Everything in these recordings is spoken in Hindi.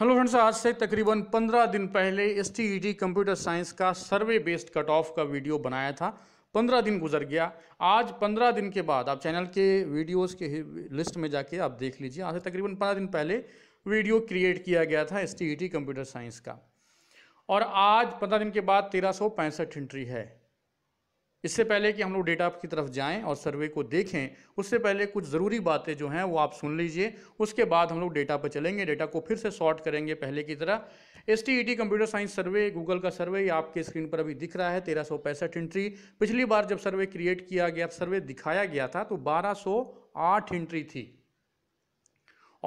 हेलो फ्रेंड्स आज से तकरीबन 15 दिन पहले एस कंप्यूटर साइंस का सर्वे बेस्ड कट ऑफ का वीडियो बनाया था 15 दिन गुजर गया आज 15 दिन के बाद आप चैनल के वीडियोस के लिस्ट में जाके आप देख लीजिए आज से तकरीबन 15 दिन पहले वीडियो क्रिएट किया गया था एस कंप्यूटर साइंस का और आज 15 दिन के बाद तेरह एंट्री है इससे पहले कि हम लोग डेटा की तरफ जाएं और सर्वे को देखें उससे पहले कुछ ज़रूरी बातें जो हैं वो आप सुन लीजिए उसके बाद हम लोग डेटा पर चलेंगे डेटा को फिर से सॉर्ट करेंगे पहले की तरह S computer science survey Google का सर्वे ये आपके स्क्रीन पर अभी दिख रहा है तेरह सौ पैंसठ एंट्री पिछली बार जब सर्वे क्रिएट किया गया सर्वे दिखाया गया था तो बारह एंट्री थी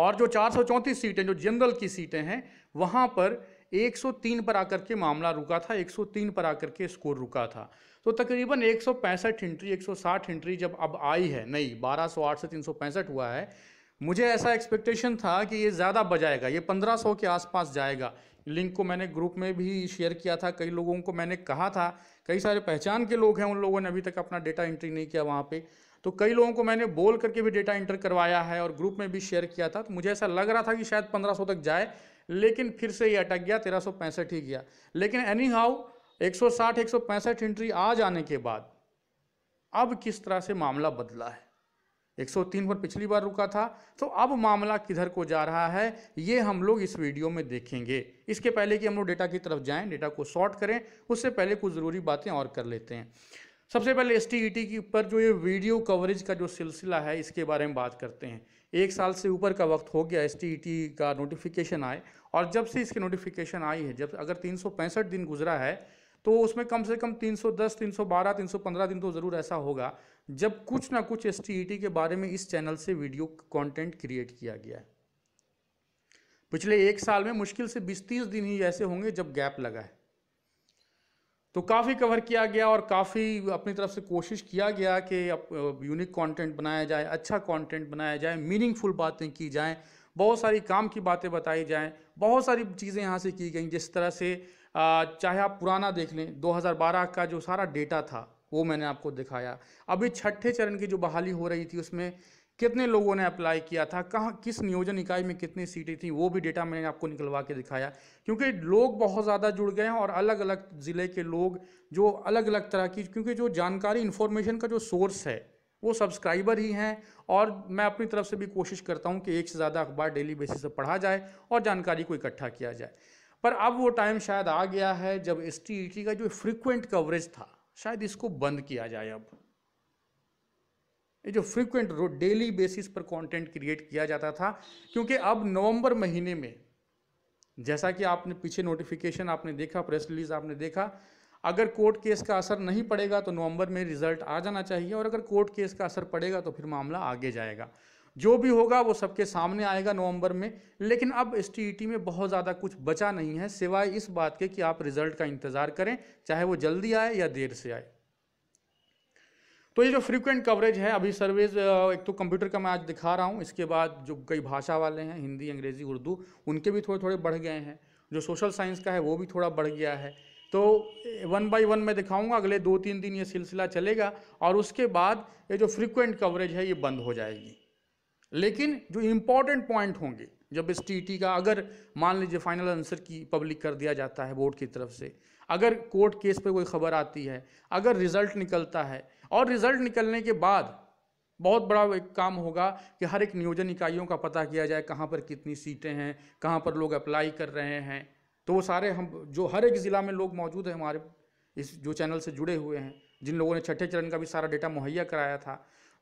और जो चार सीटें जो जनरल की सीटें हैं वहाँ पर 103 पर आकर के मामला रुका था 103 पर आकर के स्कोर रुका था तो तकरीबन एक सौ पैंसठ हिंट्री एक सौ साठ हिंट्री जब अब आई है नई बारह सौ आठ से तीन सौ पैंसठ हुआ है मुझे ऐसा एक्सपेक्टेशन था कि ये ज़्यादा बजाएगा ये पंद्रह सौ के आसपास जाएगा लिंक को मैंने ग्रुप में भी शेयर किया था कई लोगों को मैंने कहा था कई सारे पहचान के लोग हैं उन लोगों ने अभी तक अपना डेटा एंट्री नहीं किया वहाँ पे तो कई लोगों को मैंने बोल करके भी डेटा एंटर करवाया है और ग्रुप में भी शेयर किया था तो मुझे ऐसा लग रहा था कि शायद पंद्रह तक जाए लेकिन फिर से ये अटक गया तेरह ही गया लेकिन एनी हाउ 160 165 एंट्री आ जाने के बाद अब किस तरह से मामला बदला है 103 पर पिछली बार रुका था तो अब मामला किधर को जा रहा है ये हम लोग इस वीडियो में देखेंगे इसके पहले कि हम लोग डेटा की तरफ जाएं डेटा को शॉर्ट करें उससे पहले कुछ ज़रूरी बातें और कर लेते हैं सबसे पहले एस टी की पर जो ये वीडियो कवरेज का जो सिलसिला है इसके बारे में बात करते हैं एक साल से ऊपर का वक्त हो गया एस टी e का नोटिफिकेशन आए और जब से इसकी नोटिफिकेशन आई है जब अगर तीन दिन गुजरा है तो उसमें कम से कम 310, 312, 315 दिन तो ज़रूर ऐसा होगा जब कुछ ना कुछ एस e के बारे में इस चैनल से वीडियो कंटेंट क्रिएट किया गया है पिछले एक साल में मुश्किल से बीस तीस दिन ही ऐसे होंगे जब गैप लगा है तो काफ़ी कवर किया गया और काफ़ी अपनी तरफ से कोशिश किया गया कि यूनिक कंटेंट बनाया जाए अच्छा कंटेंट बनाया जाए मीनिंगफुल बातें की जाएं बहुत सारी काम की बातें बताई जाएं बहुत सारी चीज़ें यहाँ से की गई जिस तरह से चाहे आप पुराना देख लें 2012 का जो सारा डेटा था वो मैंने आपको दिखाया अभी छठे चरण की जो बहाली हो रही थी उसमें कितने लोगों ने अप्लाई किया था कहाँ किस नियोजन इकाई में कितनी सीटें थी वो भी डेटा मैंने आपको निकलवा के दिखाया क्योंकि लोग बहुत ज़्यादा जुड़ गए हैं और अलग अलग ज़िले के लोग जो अलग अलग तरह की क्योंकि जो जानकारी इन्फॉर्मेशन का जो सोर्स है वो सब्सक्राइबर ही हैं और मैं अपनी तरफ से भी कोशिश करता हूँ कि एक से ज़्यादा अखबार डेली बेसिस पर पढ़ा जाए और जानकारी को इकट्ठा किया जाए पर अब वो टाइम शायद आ गया है जब एस e का जो फ्रिक्वेंट कवरेज था शायद इसको बंद किया जाए अब ये जो फ्रिक्वेंट डेली बेसिस पर कंटेंट क्रिएट किया जाता था क्योंकि अब नवंबर महीने में जैसा कि आपने पीछे नोटिफिकेशन आपने देखा प्रेस रिलीज आपने देखा अगर कोर्ट केस का असर नहीं पड़ेगा तो नवंबर में रिजल्ट आ जाना चाहिए और अगर कोर्ट केस का असर पड़ेगा तो फिर मामला आगे जाएगा जो भी होगा वो सबके सामने आएगा नवंबर में लेकिन अब एस e में बहुत ज़्यादा कुछ बचा नहीं है सिवाय इस बात के कि आप रिजल्ट का इंतज़ार करें चाहे वो जल्दी आए या देर से आए तो ये जो फ्रीक्वेंट कवरेज है अभी सर्वेज एक तो कंप्यूटर का मैं आज दिखा रहा हूँ इसके बाद जो कई भाषा वाले हैं हिंदी अंग्रेज़ी उर्दू उनके भी थोड़े थोड़े बढ़ गए हैं जो सोशल साइंस का है वो भी थोड़ा बढ़ गया है तो वन बाय वन मैं दिखाऊंगा अगले दो तीन दिन ये सिलसिला चलेगा और उसके बाद ये जो फ्रीक्वेंट कवरेज है ये बंद हो जाएगी लेकिन जो इंपॉर्टेंट पॉइंट होंगे जब इस टी का अगर मान लीजिए फाइनल आंसर की पब्लिक कर दिया जाता है बोर्ड की तरफ से अगर कोर्ट केस पे कोई खबर आती है अगर रिजल्ट निकलता है और रिजल्ट निकलने के बाद बहुत बड़ा एक काम होगा कि हर एक नियोजन इकाइयों का पता किया जाए कहाँ पर कितनी सीटें हैं कहाँ पर लोग अप्लाई कर रहे हैं तो वो सारे हम जो हर एक ज़िला में लोग मौजूद हैं हमारे इस जो चैनल से जुड़े हुए हैं जिन लोगों ने छठे चरण का भी सारा डेटा मुहैया कराया था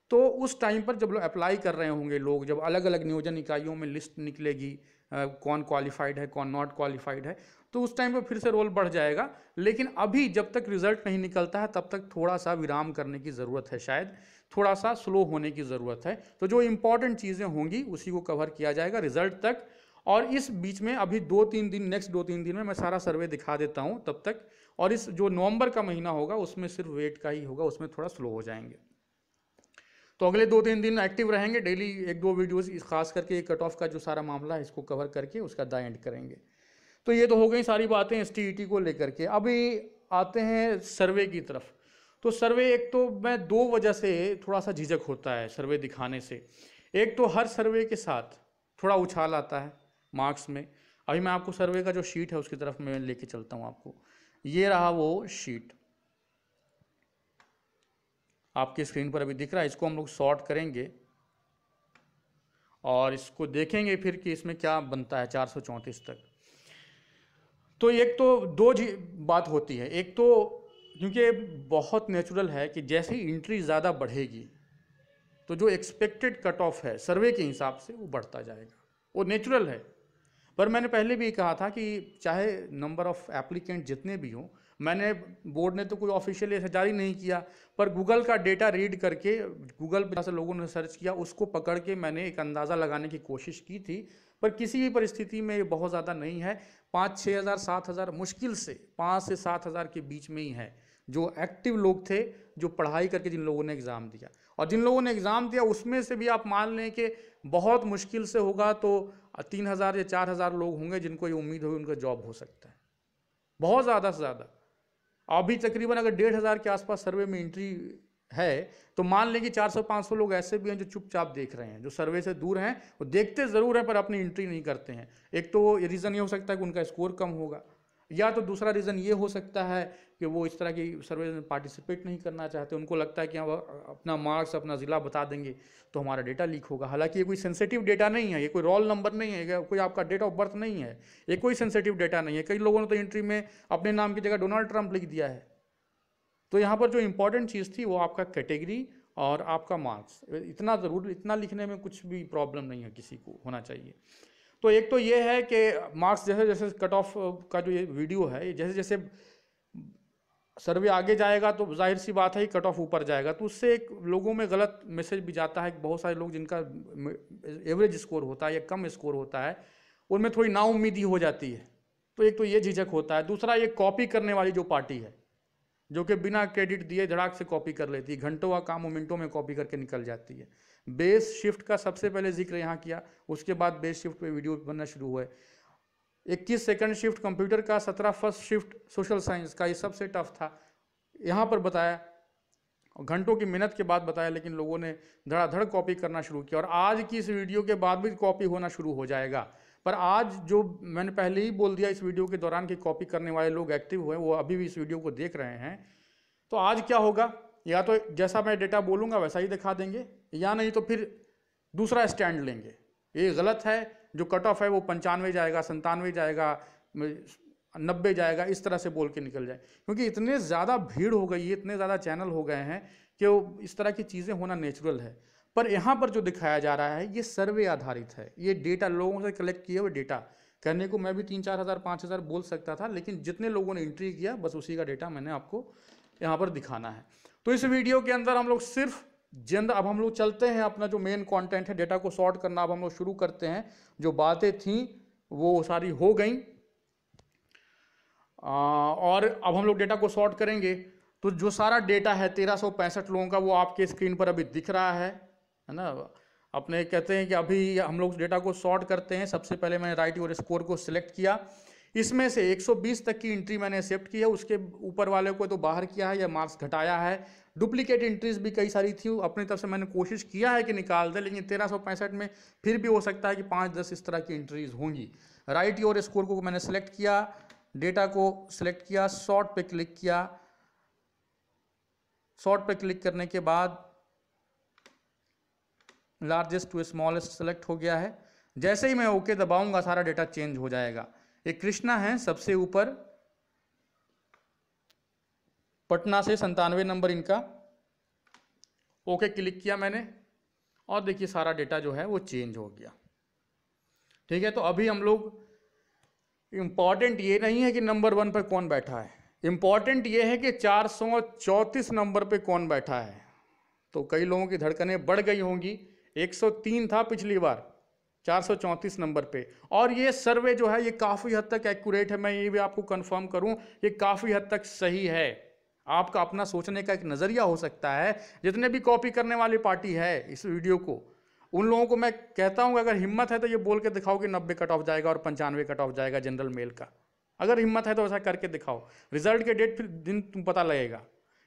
तो उस टाइम पर जब लोग अप्लाई कर रहे होंगे लोग जब अलग अलग नियोजन इकाइयों में लिस्ट निकलेगी आ, कौन क्वालिफाइड है कौन नॉट क्वालिफाइड है तो उस टाइम पर फिर से रोल बढ़ जाएगा लेकिन अभी जब तक रिजल्ट नहीं निकलता है तब तक थोड़ा सा विराम करने की ज़रूरत है शायद थोड़ा सा स्लो होने की ज़रूरत है तो जो इम्पॉर्टेंट चीज़ें होंगी उसी को कवर किया जाएगा रिजल्ट तक और इस बीच में अभी दो तीन दिन नेक्स्ट दो तीन दिन में मैं सारा सर्वे दिखा देता हूँ तब तक और इस जो नवंबर का महीना होगा उसमें सिर्फ वेट का ही होगा उसमें थोड़ा स्लो हो जाएंगे तो अगले दो तीन दिन एक्टिव रहेंगे डेली एक दो वीडियोस इस खास करके कट ऑफ का जो सारा मामला है इसको कवर करके उसका दा एंड करेंगे तो ये तो हो गई सारी बातें एस e को लेकर के अभी आते हैं सर्वे की तरफ तो सर्वे एक तो मैं दो वजह से थोड़ा सा झिझक होता है सर्वे दिखाने से एक तो हर सर्वे के साथ थोड़ा उछाल आता है मार्क्स में अभी मैं आपको सर्वे का जो शीट है उसकी तरफ मैं लेके चलता हूँ आपको ये रहा वो शीट आपके स्क्रीन पर अभी दिख रहा है इसको हम लोग शॉर्ट करेंगे और इसको देखेंगे फिर कि इसमें क्या बनता है चार तक तो एक तो दो बात होती है एक तो क्योंकि बहुत नेचुरल है कि जैसे ही इंट्री ज़्यादा बढ़ेगी तो जो एक्सपेक्टेड कट ऑफ है सर्वे के हिसाब से वो बढ़ता जाएगा वो नेचुरल है पर मैंने पहले भी कहा था कि चाहे नंबर ऑफ़ एप्लीकेंट जितने भी हों मैंने बोर्ड ने तो कोई ऑफिशियली जारी नहीं किया पर गूगल का डेटा रीड करके गूगल पर जैसे लोगों ने सर्च किया उसको पकड़ के मैंने एक अंदाज़ा लगाने की कोशिश की थी पर किसी भी परिस्थिति में ये बहुत ज़्यादा नहीं है पाँच छः हज़ार सात हज़ार मुश्किल से पाँच से सात हज़ार के बीच में ही है जो एक्टिव लोग थे जो पढ़ाई करके जिन लोगों ने एग्ज़ाम दिया और जिन लोगों ने एग्ज़ाम दिया उसमें से भी आप मान लें कि बहुत मुश्किल से होगा तो तीन हज़ार या चार हज़ार लोग होंगे जिनको ये उम्मीद होगी उनका जॉब हो सकता है बहुत ज़्यादा से ज़्यादा अभी तकरीबन अगर डेढ़ हज़ार के आसपास सर्वे में एंट्री है तो मान लें कि चार सौ पाँच सौ लोग ऐसे भी हैं जो चुपचाप देख रहे हैं जो सर्वे से दूर हैं वो देखते ज़रूर हैं पर अपनी एंट्री नहीं करते हैं एक तो रीज़न ये हो सकता है कि उनका स्कोर कम होगा या तो दूसरा रीज़न ये हो सकता है कि वो इस तरह की सर्वे में पार्टिसिपेट नहीं करना चाहते उनको लगता है कि हम अपना मार्क्स अपना ज़िला बता देंगे तो हमारा डेटा लीक होगा हालांकि ये कोई सेंसिटिव डेटा नहीं है ये कोई रोल नंबर नहीं है कोई आपका डेट ऑफ बर्थ नहीं है ये कोई सेंसिटिव डेटा नहीं है कई लोगों ने तो एंट्री में अपने नाम की जगह डोनाल्ड ट्रंप लिख दिया है तो यहाँ पर जो इम्पोर्टेंट चीज़ थी वो आपका कैटेगरी और आपका मार्क्स इतना ज़रूर इतना लिखने में कुछ भी प्रॉब्लम नहीं है किसी को होना चाहिए तो एक तो ये है कि मार्क्स जैसे जैसे कट ऑफ का जो ये वीडियो है जैसे जैसे सर्वे आगे जाएगा तो जाहिर सी बात है कि कट ऑफ ऊपर जाएगा तो उससे एक लोगों में गलत मैसेज भी जाता है बहुत सारे लोग जिनका एवरेज स्कोर होता है या कम स्कोर होता है उनमें थोड़ी नाउम्मीदी हो जाती है तो एक तो ये झिझक होता है दूसरा ये कॉपी करने वाली जो पार्टी है जो कि बिना क्रेडिट दिए धड़ाक से कॉपी कर लेती है घंटों का काम मिनटों में कॉपी करके निकल जाती है बेस शिफ्ट का सबसे पहले जिक्र यहाँ किया उसके बाद बेस शिफ्ट पे वीडियो बनना शुरू हुए 21 सेकंड शिफ्ट कंप्यूटर का 17 फर्स्ट शिफ्ट सोशल साइंस का ये सबसे टफ था यहाँ पर बताया घंटों की मेहनत के बाद बताया लेकिन लोगों ने धड़ाधड़ कॉपी करना शुरू किया और आज की इस वीडियो के बाद भी कॉपी होना शुरू हो जाएगा पर आज जो मैंने पहले ही बोल दिया इस वीडियो के दौरान कि कॉपी करने वाले लोग एक्टिव हुए वो अभी भी इस वीडियो को देख रहे हैं तो आज क्या होगा या तो जैसा मैं डेटा बोलूँगा वैसा ही दिखा देंगे या नहीं तो फिर दूसरा स्टैंड लेंगे ये गलत है जो कट ऑफ है वो पंचानवे जाएगा संतानवे जाएगा नब्बे जाएगा इस तरह से बोल के निकल जाए क्योंकि इतने ज़्यादा भीड़ हो गई है इतने ज़्यादा चैनल हो गए हैं कि वो इस तरह की चीज़ें होना नेचुरल है पर यहाँ पर जो दिखाया जा रहा है ये सर्वे आधारित है ये डेटा लोगों से कलेक्ट किए हुए डेटा कहने को मैं भी तीन चार हज़ार पाँच हज़ार बोल सकता था लेकिन जितने लोगों ने एंट्री किया बस उसी का डेटा मैंने आपको यहाँ पर दिखाना है तो इस वीडियो के अंदर हम लोग सिर्फ जिंद अब हम लोग चलते हैं अपना जो मेन कंटेंट है डेटा को सॉर्ट करना अब हम लोग शुरू करते हैं जो बातें थी वो सारी हो गई और अब हम लोग डेटा को सॉर्ट करेंगे तो जो सारा डेटा है तेरह लोगों का वो आपके स्क्रीन पर अभी दिख रहा है है ना अपने कहते हैं कि अभी हम लोग डेटा को शॉर्ट करते हैं सबसे पहले मैंने राइट योर स्कोर को सिलेक्ट किया इसमें से 120 तक की एंट्री मैंने एक्सेप्ट की है उसके ऊपर वाले को तो बाहर किया है या मार्क्स घटाया है डुप्लीकेट एंट्रीज भी कई सारी थी अपनी तरफ से मैंने कोशिश किया है कि निकाल दें लेकिन तेरह में फिर भी हो सकता है कि पाँच दस इस तरह की एंट्रीज होंगी राइट योर स्कोर को मैंने सेलेक्ट किया डेटा को सिलेक्ट किया शॉर्ट पे क्लिक किया शॉर्ट पे क्लिक करने के बाद लार्जेस्ट टू स्मॉलेस्ट सेलेक्ट हो गया है जैसे ही मैं ओके दबाऊंगा सारा डेटा चेंज हो जाएगा ये कृष्णा है सबसे ऊपर पटना से संतानवे नंबर इनका ओके क्लिक किया मैंने और देखिए सारा डेटा जो है वो चेंज हो गया ठीक है तो अभी हम लोग इम्पॉर्टेंट ये नहीं है कि नंबर वन पर कौन बैठा है इम्पॉर्टेंट ये है कि चार नंबर पर कौन बैठा है तो कई लोगों की धड़कनें बढ़ गई होंगी 103 था पिछली बार चार नंबर पे और ये सर्वे जो है ये काफ़ी हद तक एक्यूरेट है मैं ये भी आपको कंफर्म करूं ये काफ़ी हद तक सही है आपका अपना सोचने का एक नज़रिया हो सकता है जितने भी कॉपी करने वाली पार्टी है इस वीडियो को उन लोगों को मैं कहता हूँ अगर हिम्मत है तो ये बोल के दिखाओ कि नब्बे कट ऑफ जाएगा और पंचानवे कट ऑफ जाएगा जनरल मेल का अगर हिम्मत है तो ऐसा करके दिखाओ रिजल्ट के डेट फिर दिन तुम पता लगेगा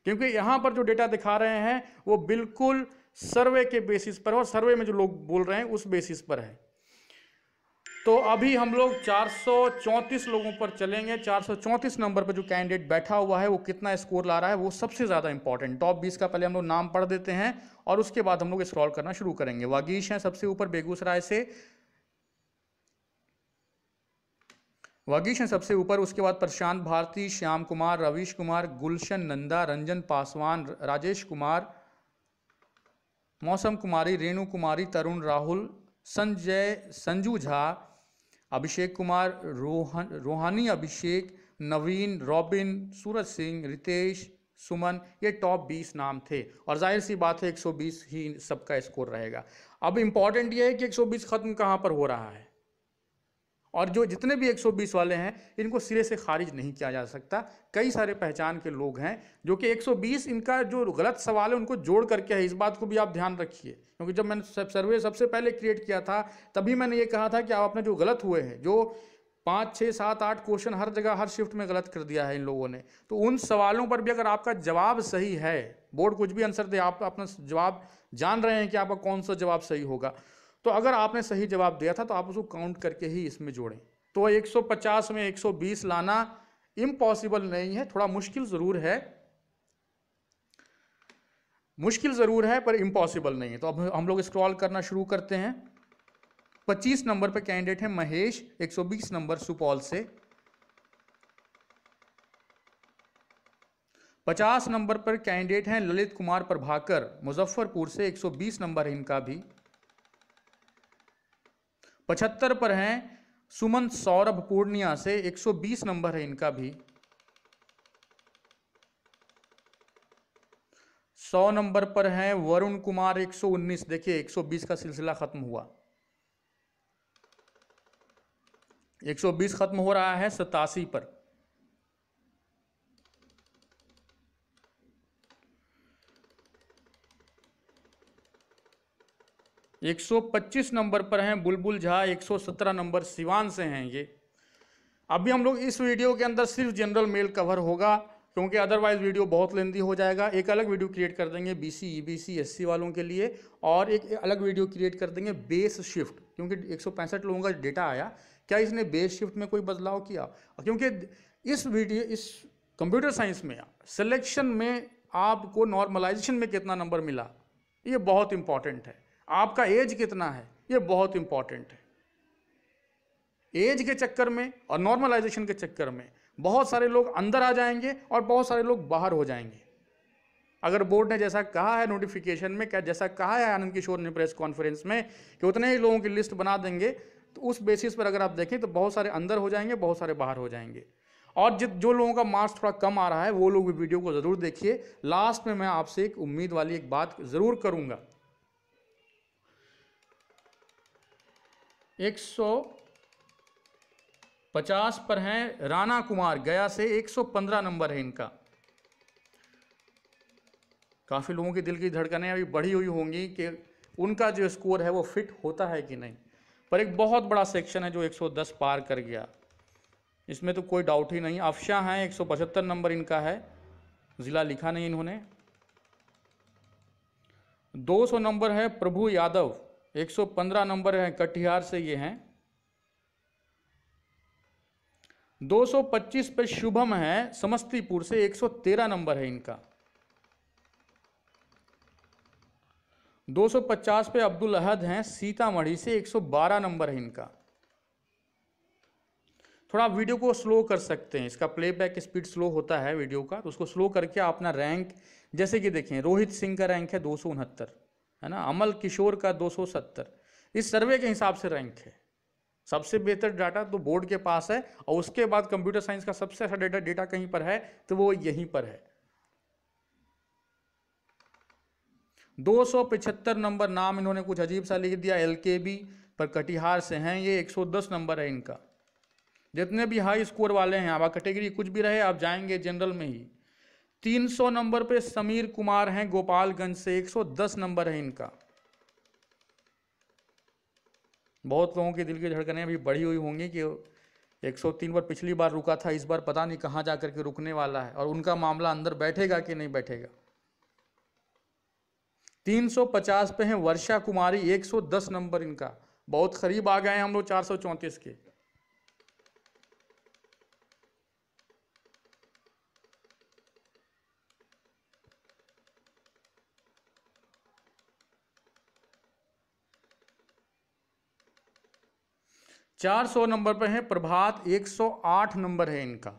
क्योंकि यहाँ पर जो डेटा दिखा रहे हैं वो बिल्कुल सर्वे के बेसिस पर और सर्वे में जो लोग बोल रहे हैं उस बेसिस पर है तो अभी हम लोग चार लोगों पर चलेंगे चार नंबर पर जो कैंडिडेट बैठा हुआ है वो कितना स्कोर ला रहा है वो सबसे ज़्यादा इंपॉर्टेंट टॉप 20 का पहले हम लोग नाम पढ़ देते हैं और उसके बाद हम लोग स्क्रॉल करना शुरू करेंगे वागीश हैं सबसे ऊपर बेगूसराय से वागीश हैं सबसे ऊपर उसके बाद प्रशांत भारती श्याम कुमार रवीश कुमार गुलशन नंदा रंजन पासवान राजेश कुमार मौसम कुमारी रेणु कुमारी तरुण राहुल संजय संजू झा अभिषेक कुमार रोहन रोहानी अभिषेक नवीन रॉबिन सूरज सिंह रितेश सुमन ये टॉप 20 नाम थे और जाहिर सी बात है 120 ही सबका स्कोर रहेगा अब इम्पॉर्टेंट ये है कि 120 खत्म कहाँ पर हो रहा है और जो जितने भी 120 वाले हैं इनको सिरे से खारिज नहीं किया जा सकता कई सारे पहचान के लोग हैं जो कि 120 इनका जो गलत सवाल है उनको जोड़ करके है इस बात को भी आप ध्यान रखिए क्योंकि जब मैंने सर्वे सबसे पहले क्रिएट किया था तभी मैंने ये कहा था कि आप अपने जो गलत हुए हैं जो पाँच छः सात आठ क्वेश्चन हर जगह हर शिफ्ट में गलत कर दिया है इन लोगों ने तो उन सवालों पर भी अगर आपका जवाब सही है बोर्ड कुछ भी आंसर दे आप अपना जवाब जान रहे हैं कि आपका कौन सा जवाब सही होगा तो अगर आपने सही जवाब दिया था तो आप उसको काउंट करके ही इसमें जोड़ें तो 150 में 120 लाना इम्पॉसिबल नहीं है थोड़ा मुश्किल ज़रूर है मुश्किल ज़रूर है पर इम्पॉसिबल नहीं है तो अब हम लोग स्क्रॉल करना शुरू करते हैं 25 नंबर पर कैंडिडेट है महेश 120 नंबर सुपौल से 50 नंबर पर कैंडिडेट हैं ललित कुमार प्रभाकर मुजफ्फरपुर से 120 नंबर है इनका भी पचहत्तर पर हैं सुमन सौरभ पूर्णिया से 120 नंबर है इनका भी 100 नंबर पर हैं वरुण कुमार 119 देखिए 120 का सिलसिला खत्म हुआ 120 खत्म हो रहा है सतासी पर 125 नंबर पर हैं बुलबुल झा 117 नंबर सिवान से हैं ये अभी हम लोग इस वीडियो के अंदर सिर्फ जनरल मेल कवर होगा क्योंकि अदरवाइज वीडियो बहुत लेंदी हो जाएगा एक अलग वीडियो क्रिएट कर देंगे बीसी ईबीसी एससी वालों के लिए और एक अलग वीडियो क्रिएट कर देंगे बेस शिफ्ट क्योंकि एक लोगों का डेटा आया क्या इसने बेस शिफ्ट में कोई बदलाव किया क्योंकि इस वीडियो इस कंप्यूटर साइंस में सिलेक्शन में आपको नॉर्मलाइजेशन में कितना नंबर मिला ये बहुत इंपॉर्टेंट है आपका एज कितना है ये बहुत इंपॉर्टेंट है एज के चक्कर में और नॉर्मलाइजेशन के चक्कर में बहुत सारे लोग अंदर आ जाएंगे और बहुत सारे लोग बाहर हो जाएंगे अगर बोर्ड ने जैसा कहा है नोटिफिकेशन में क्या जैसा कहा है आनंद किशोर ने प्रेस कॉन्फ्रेंस में कि उतने ही लोगों की लिस्ट बना देंगे तो उस बेसिस पर अगर आप देखें तो बहुत सारे अंदर हो जाएंगे बहुत सारे बाहर हो जाएंगे और जित जो लोगों का मार्क्स थोड़ा कम आ रहा है वो लोग भी वीडियो को ज़रूर देखिए लास्ट में मैं आपसे एक उम्मीद वाली एक बात ज़रूर करूँगा 150 पर हैं राणा कुमार गया से 115 नंबर है इनका काफ़ी लोगों के दिल की धड़कनें अभी बढ़ी हुई होंगी कि उनका जो स्कोर है वो फिट होता है कि नहीं पर एक बहुत बड़ा सेक्शन है जो 110 पार कर गया इसमें तो कोई डाउट ही नहीं अफशा हैं एक नंबर इनका है ज़िला लिखा नहीं इन्होंने 200 नंबर है प्रभु यादव 115 नंबर है कटिहार से ये हैं 225 पे शुभम है समस्तीपुर से 113 नंबर है इनका 250 पे अब्दुल अहद हैं सीतामढ़ी से 112 नंबर है इनका थोड़ा वीडियो को स्लो कर सकते हैं इसका प्लेबैक स्पीड स्लो होता है वीडियो का तो उसको स्लो करके अपना रैंक जैसे कि देखें रोहित सिंह का रैंक है दो सौ उनहत्तर है ना अमल किशोर का 270 इस सर्वे के हिसाब से रैंक है सबसे बेहतर डाटा तो बोर्ड के पास है और उसके बाद कंप्यूटर साइंस का सबसे अच्छा डेटा डेटा कहीं पर है तो वो यहीं पर है दो नंबर नाम इन्होंने कुछ अजीब सा लिख दिया एल के बी पर कटिहार से हैं ये 110 नंबर है इनका जितने भी हाई स्कोर वाले हैं आप कैटेगरी कुछ भी रहे आप जाएंगे जनरल में ही 300 नंबर पे समीर कुमार हैं गोपालगंज से 110 नंबर है इनका बहुत लोगों के दिल की धड़कनें अभी बढ़ी हुई होंगी कि 103 पर पिछली बार रुका था इस बार पता नहीं कहाँ जा करके रुकने वाला है और उनका मामला अंदर बैठेगा कि नहीं बैठेगा 350 पे हैं वर्षा कुमारी 110 नंबर इनका बहुत करीब आ गए हैं हम लोग चार के 400 नंबर पर है प्रभात 108 नंबर है इनका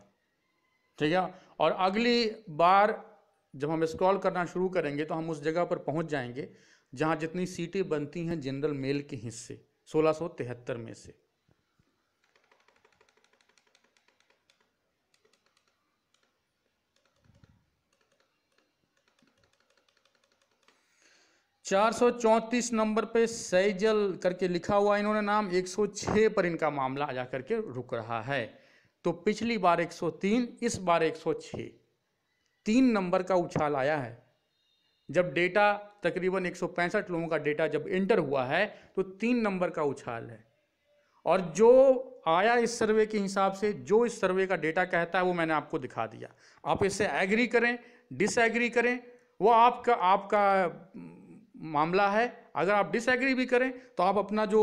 ठीक है और अगली बार जब हम स्क्रॉल करना शुरू करेंगे तो हम उस जगह पर पहुंच जाएंगे जहां जितनी सीटें बनती हैं जनरल मेल के हिस्से तिहत्तर में से 434 नंबर पे सैजल करके लिखा हुआ इन्होंने नाम 106 पर इनका मामला आ जा करके रुक रहा है तो पिछली बार 103 इस बार 106 तीन नंबर का उछाल आया है जब डेटा तकरीबन 165 लोगों का डेटा जब एंटर हुआ है तो तीन नंबर का उछाल है और जो आया इस सर्वे के हिसाब से जो इस सर्वे का डेटा कहता है वो मैंने आपको दिखा दिया आप इससे एग्री करें डिसएग्री करें वो आपका आपका मामला है अगर आप डिसएग्री भी करें तो आप अपना जो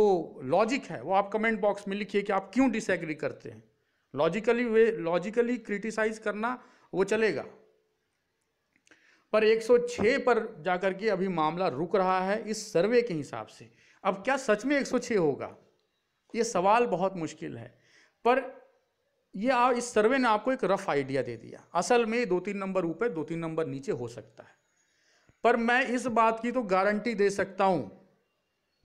लॉजिक है वो आप कमेंट बॉक्स में लिखिए कि आप क्यों डिसएग्री करते हैं लॉजिकली वे लॉजिकली क्रिटिसाइज करना वो चलेगा पर 106 पर जाकर के अभी मामला रुक रहा है इस सर्वे के हिसाब से अब क्या सच में 106 होगा ये सवाल बहुत मुश्किल है पर ये इस सर्वे ने आपको एक रफ आइडिया दे दिया असल में दो तीन नंबर ऊपर दो तीन नंबर नीचे हो सकता है पर मैं इस बात की तो गारंटी दे सकता हूं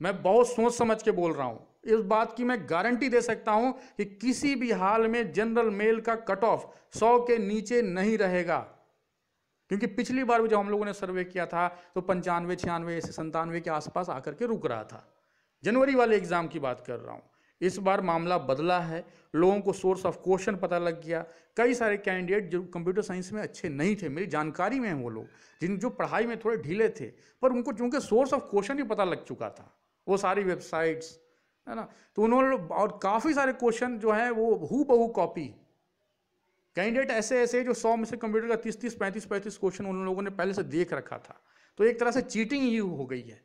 मैं बहुत सोच समझ के बोल रहा हूं इस बात की मैं गारंटी दे सकता हूं कि किसी भी हाल में जनरल मेल का कट ऑफ सौ के नीचे नहीं रहेगा क्योंकि पिछली बार भी जब हम लोगों ने सर्वे किया था तो पंचानवे छियानवे संतानवे के आसपास आकर के रुक रहा था जनवरी वाले एग्जाम की बात कर रहा हूं इस बार मामला बदला है लोगों को सोर्स ऑफ क्वेश्चन पता लग गया कई सारे कैंडिडेट जो कंप्यूटर साइंस में अच्छे नहीं थे मेरी जानकारी में हैं वो लोग जिन जो पढ़ाई में थोड़े ढीले थे पर उनको चूँकि सोर्स ऑफ क्वेश्चन ही पता लग चुका था वो सारी वेबसाइट्स है ना तो उन्होंने और काफ़ी सारे क्वेश्चन जो हैं वो हु बहू कॉपी कैंडिडेट ऐसे ऐसे जो सौ में से कंप्यूटर का तीस तीस पैंतीस पैंतीस क्वेश्चन उन लोगों ने पहले से देख रखा था तो एक तरह से चीटिंग ही हो गई है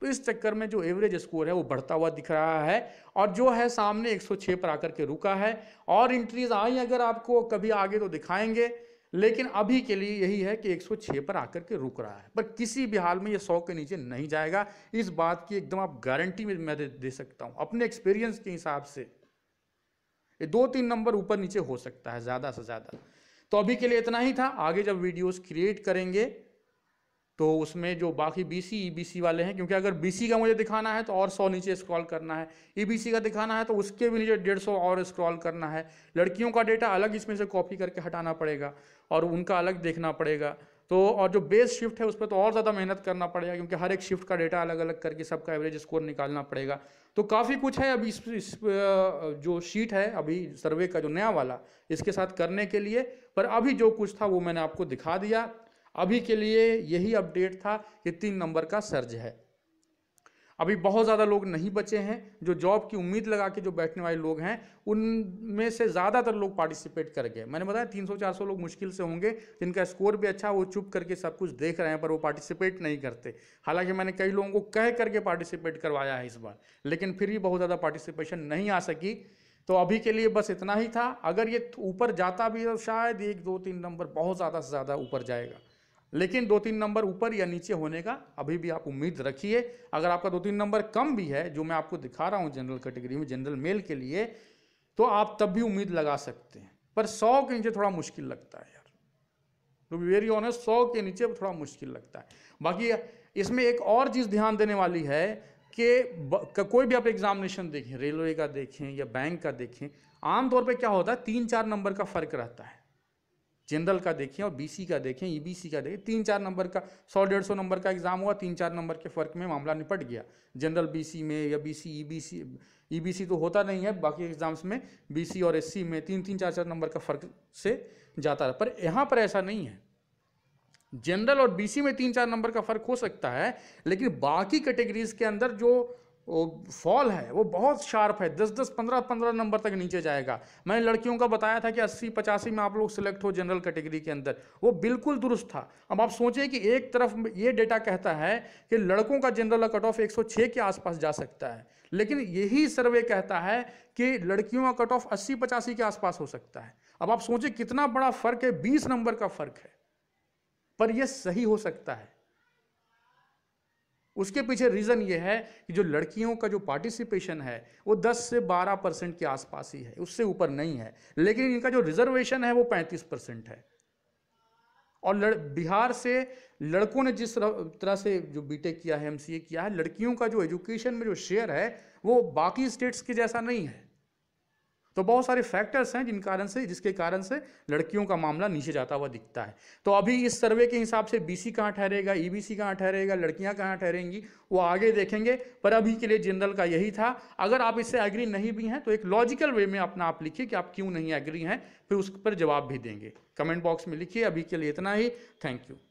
तो इस चक्कर में जो एवरेज स्कोर है वो बढ़ता हुआ दिख रहा है और जो है सामने 106 पर आकर के रुका है और इंट्रीज आई अगर आपको कभी आगे तो दिखाएंगे लेकिन अभी के लिए यही है कि 106 पर आकर के रुक रहा है पर किसी भी हाल में ये 100 के नीचे नहीं जाएगा इस बात की एकदम आप गारंटी में मैं दे सकता हूँ अपने एक्सपीरियंस के हिसाब से ये दो तीन नंबर ऊपर नीचे हो सकता है ज़्यादा से ज़्यादा तो अभी के लिए इतना ही था आगे जब वीडियोज क्रिएट करेंगे तो उसमें जो बाकी बीसी ईबीसी e वाले हैं क्योंकि अगर बीसी का मुझे दिखाना है तो और सौ नीचे स्क्रॉल करना है ईबीसी e का दिखाना है तो उसके भी नीचे डेढ़ सौ और स्क्रॉल करना है लड़कियों का डेटा अलग इसमें से कॉपी करके हटाना पड़ेगा और उनका अलग देखना पड़ेगा तो और जो बेस शिफ्ट है उस पर तो और ज़्यादा मेहनत करना पड़ेगा क्योंकि हर एक शिफ्ट का डेटा अलग अलग करके सबका एवरेज स्कोर निकालना पड़ेगा तो काफ़ी कुछ है अभी इस, इस जो शीट है अभी सर्वे का जो नया वाला इसके साथ करने के लिए पर अभी जो कुछ था वो मैंने आपको दिखा दिया अभी के लिए यही अपडेट था कि तीन नंबर का सर्ज है अभी बहुत ज़्यादा लोग नहीं बचे हैं जो जॉब की उम्मीद लगा के जो बैठने वाले लोग हैं उनमें से ज़्यादातर लोग पार्टिसिपेट कर गए मैंने बताया 300-400 लोग मुश्किल से होंगे जिनका स्कोर भी अच्छा वो चुप करके सब कुछ देख रहे हैं पर वो पार्टिसिपेट नहीं करते हालांकि मैंने कई लोगों को कह करके पार्टिसिपेट करवाया है इस बार लेकिन फिर भी बहुत ज़्यादा पार्टिसिपेशन नहीं आ सकी तो अभी के लिए बस इतना ही था अगर ये ऊपर जाता भी तो शायद एक दो तीन नंबर बहुत ज़्यादा से ज़्यादा ऊपर जाएगा लेकिन दो तीन नंबर ऊपर या नीचे होने का अभी भी आप उम्मीद रखिए अगर आपका दो तीन नंबर कम भी है जो मैं आपको दिखा रहा हूँ जनरल कैटेगरी में जनरल मेल के लिए तो आप तब भी उम्मीद लगा सकते हैं पर सौ के नीचे थोड़ा मुश्किल लगता है यार टू बी वेरी ऑनेस्ट सौ के नीचे थोड़ा मुश्किल लगता है बाकी इसमें एक और चीज़ ध्यान देने वाली है कि कोई भी आप एग्जामिनेशन देखें रेलवे का देखें या बैंक का देखें आमतौर पर क्या होता है तीन चार नंबर का फर्क रहता है जनरल का देखें और बीसी का देखें ईबीसी का देखें तीन चार नंबर का सौ डेढ़ सौ नंबर का एग्ज़ाम हुआ तीन चार नंबर के फ़र्क में मामला निपट गया जनरल बीसी में या बीसी ईबीसी ईबीसी तो होता नहीं है बाकी एग्ज़ाम्स में बीसी और एससी में तीन तीन चार चार नंबर का फ़र्क से जाता है पर यहाँ पर ऐसा नहीं है जनरल और बीसी में तीन चार नंबर का फ़र्क हो सकता है लेकिन बाकी कैटेगरीज के अंदर जो वो फॉल है वो बहुत शार्प है दस दस पंद्रह पंद्रह नंबर तक नीचे जाएगा मैंने लड़कियों का बताया था कि अस्सी पचासी में आप लोग सिलेक्ट हो जनरल कैटेगरी के अंदर वो बिल्कुल दुरुस्त था अब आप सोचें कि एक तरफ ये डेटा कहता है कि लड़कों का जनरल कट ऑफ एक के आसपास जा सकता है लेकिन यही सर्वे कहता है कि लड़कियों का कट ऑफ अस्सी पचासी के आसपास हो सकता है अब आप सोचें कितना बड़ा फर्क है बीस नंबर का फर्क है पर यह सही हो सकता है उसके पीछे रीज़न ये है कि जो लड़कियों का जो पार्टिसिपेशन है वो 10 से 12 परसेंट के आसपास ही है उससे ऊपर नहीं है लेकिन इनका जो रिजर्वेशन है वो 35 परसेंट है और लड़ बिहार से लड़कों ने जिस तरह से जो बीटेक किया है एमसीए किया है लड़कियों का जो एजुकेशन में जो शेयर है वो बाकी स्टेट्स के जैसा नहीं है तो बहुत सारे फैक्टर्स हैं जिन कारण से जिसके कारण से लड़कियों का मामला नीचे जाता हुआ दिखता है तो अभी इस सर्वे के हिसाब से सी कहाँ ठहरेगा सी e कहाँ ठहरेगा लड़कियाँ कहाँ ठहरेंगी वो आगे देखेंगे पर अभी के लिए जनरल का यही था अगर आप इससे एग्री नहीं भी हैं तो एक लॉजिकल वे में अपना आप लिखिए कि आप क्यों नहीं एग्री हैं फिर उस पर जवाब भी देंगे कमेंट बॉक्स में लिखिए अभी के लिए इतना ही थैंक यू